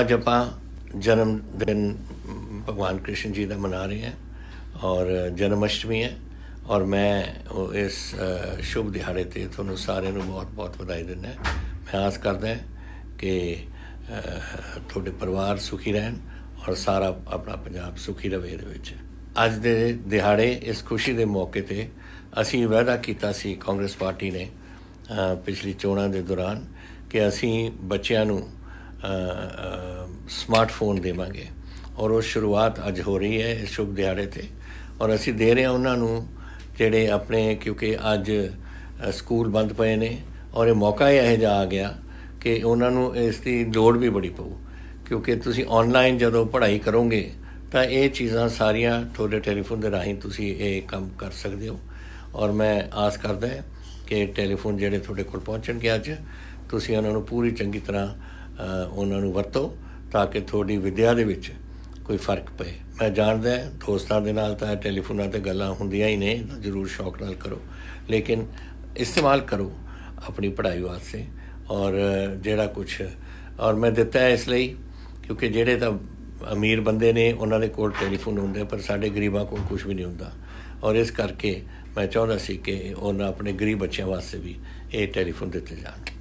ਅੱਜ ਆਪਾਂ ਜਨਮ ਦਿਨ ਭਗਵਾਨ ਕ੍ਰਿਸ਼ਨ ਜੀ ਦਾ ਮਨਾ ਰਹੇ ਹਾਂ ਔਰ ਜਨਮ ਅਸ਼ਟਮੀ ਹੈ ਔਰ ਮੈਂ ਇਸ ਸ਼ੁਭ ਦਿਹਾੜੇ ਤੇ ਤੁਹਾਨੂੰ ਸਾਰਿਆਂ ਨੂੰ ਬਹੁਤ-ਬਹੁਤ ਵਧਾਈ ਦਿੰਦਾ ਮੈਂ ਆਸ ਕਰਦਾ ਕਿ ਤੁਹਾਡੇ ਪਰਿਵਾਰ ਸੁਖੀ ਰਹਿਣ ਔਰ ਸਾਰਾ ਆਪਣਾ ਪੰਜਾਬ ਸੁਖੀ ਰਵੇ ਦੇ ਵਿੱਚ ਅੱਜ ਦੇ ਦਿਹਾੜੇ ਇਸ ਖੁਸ਼ੀ ਦੇ ਮੌਕੇ ਤੇ ਅਸੀਂ ਵਾਅਦਾ ਕੀਤਾ ਸੀ ਕਾਂਗਰਸ ਪਾਰਟੀ ਨੇ ਪਿਛਲੀ ਚੋਣਾਂ ਦੇ ਦੌਰਾਨ ਕਿ ਅਸੀਂ ਬੱਚਿਆਂ ਨੂੰ ਸਮਾਰਟਫੋਨ ਦੇਵਾਂਗੇ ਔਰ ਉਹ ਸ਼ੁਰੂਆਤ ਅੱਜ ਹੋ ਰਹੀ ਹੈ ਇਸ ਸ਼ੁਭ ਦਿਹਾੜੇ ਤੇ ਔਰ ਅਸੀਂ ਦੇ ਰਹੇ ਹਾਂ ਉਹਨਾਂ ਨੂੰ ਜਿਹੜੇ ਆਪਣੇ ਕਿਉਂਕਿ ਅੱਜ ਸਕੂਲ ਬੰਦ ਪਏ ਨੇ ਔਰ ਇਹ ਮੌਕਾ ਇਹ ਜਾ ਆ ਗਿਆ ਕਿ ਉਹਨਾਂ ਨੂੰ ਇਸ ਦੀ ਲੋੜ ਵੀ ਬੜੀ ਪਊ ਕਿਉਂਕਿ ਤੁਸੀਂ ਆਨਲਾਈਨ ਜਦੋਂ ਪੜ੍ਹਾਈ ਕਰੋਗੇ ਤਾਂ ਇਹ ਚੀਜ਼ਾਂ ਸਾਰੀਆਂ ਤੁਹਾਡੇ ਟੈਲੀਫੋਨ ਦੇ ਰਾਹੀਂ ਤੁਸੀਂ ਇਹ ਕੰਮ ਕਰ ਸਕਦੇ ਹੋ ਔਰ ਮੈਂ ਆਸ ਕਰਦਾ ਕਿ ਟੈਲੀਫੋਨ ਜਿਹੜੇ ਤੁਹਾਡੇ ਕੋਲ ਪਹੁੰਚਣਗੇ ਅੱਜ ਤੁਸੀਂ ਉਹਨਾਂ ਨੂੰ ਪੂਰੀ ਚੰਗੀ ਤਰ੍ਹਾਂ ਉਹਨਾਂ ਨੂੰ ਵਰਤੋ ਤਾਂ ਕਿ ਤੁਹਾਡੀ ਵਿਦਿਆ ਦੇ ਵਿੱਚ ਕੋਈ ਫਰਕ ਪਏ ਮੈਂ ਜਾਣਦਾ ਦੋਸਤਾਂ ਦੇ ਨਾਲ ਤਾਂ ਟੈਲੀਫੋਨਾਂ ਤੇ ਗੱਲਾਂ ਹੁੰਦੀਆਂ ਹੀ ਨੇ ਜ਼ਰੂਰ ਸ਼ੌਕ ਨਾਲ ਕਰੋ ਲੇਕਿਨ ਇਸਤੇਮਾਲ ਕਰੋ ਆਪਣੀ ਪੜ੍ਹਾਈ ਵਾਸਤੇ ਔਰ ਜਿਹੜਾ ਕੁਝ ਔਰ ਮੈਂ ਦਿੱਤਾ ਇਸ ਲਈ ਕਿਉਂਕਿ ਜਿਹੜੇ ਤਾਂ ਅਮੀਰ ਬੰਦੇ ਨੇ ਉਹਨਾਂ ਦੇ ਕੋਲ ਟੈਲੀਫੋਨ ਹੁੰਦੇ ਪਰ ਸਾਡੇ ਗਰੀਬਾਂ ਕੋਲ ਕੁਝ ਵੀ ਨਹੀਂ ਹੁੰਦਾ ਔਰ ਇਸ ਕਰਕੇ ਮੈਂ ਚਾਹੁੰਦਾ ਸੀ ਕਿ ਉਹਨਾਂ ਆਪਣੇ ਗਰੀਬ ਬੱਚਿਆਂ ਵਾਸਤੇ ਵੀ ਇਹ ਟੈਲੀਫੋਨ ਦਿੱਤੇ ਜਾਣ